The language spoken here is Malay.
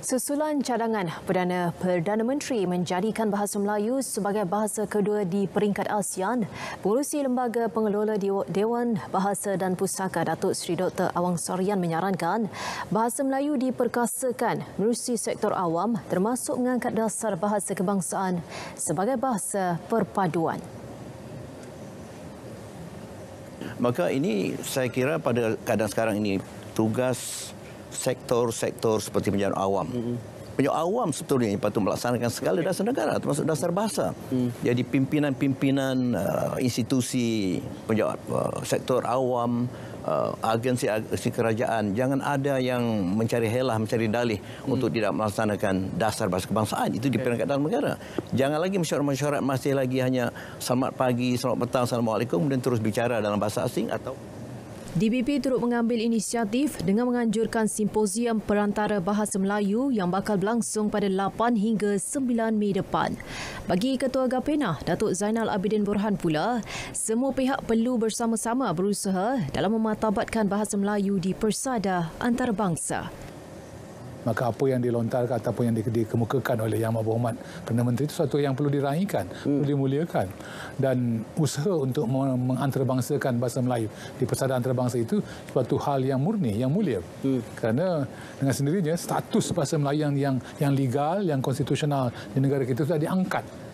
Susulan cadangan Perdana Perdana Menteri menjadikan bahasa Melayu sebagai bahasa kedua di peringkat ASEAN. Pengurusi Lembaga Pengelola Dewan Bahasa dan Pusaka Datuk Seri Dr. Awang Sorian menyarankan bahasa Melayu diperkasakan menerusi sektor awam termasuk mengangkat dasar bahasa kebangsaan sebagai bahasa perpaduan. Maka ini saya kira pada keadaan sekarang ini tugas sektor-sektor seperti penyiaran awam. Mm. Penyiaran awam sebetulnya yang patut melaksanakan segala dasar negara termasuk dasar bahasa. Mm. Jadi pimpinan-pimpinan uh, institusi penyiaran uh, sektor awam Uh, agensi, agensi kerajaan jangan ada yang mencari helah mencari dalih hmm. untuk tidak melaksanakan dasar bahasa kebangsaan itu okay. di peringkat dalam negara jangan lagi mesyuarat-mesyuarat masih lagi hanya selamat pagi selamat petang assalamualaikum kemudian terus bicara dalam bahasa asing atau DBP turut mengambil inisiatif dengan menganjurkan simposium perantara bahasa Melayu yang bakal berlangsung pada 8 hingga 9 Mei depan. Bagi Ketua Gapena, Datuk Zainal Abidin Burhan pula, semua pihak perlu bersama-sama berusaha dalam mematabatkan bahasa Melayu di persada antarabangsa maka apa yang dilontarkan ataupun yang dikemukakan oleh Yang Maha Berhormat Perdana Menteri itu satu yang perlu diraihkan, hmm. perlu dimuliakan. Dan usaha untuk mengantarabangsakan bahasa Melayu di pesada antarabangsa itu suatu hal yang murni, yang mulia. Hmm. Kerana dengan sendirinya status bahasa Melayu yang, yang, yang legal, yang konstitusional di negara kita sudah diangkat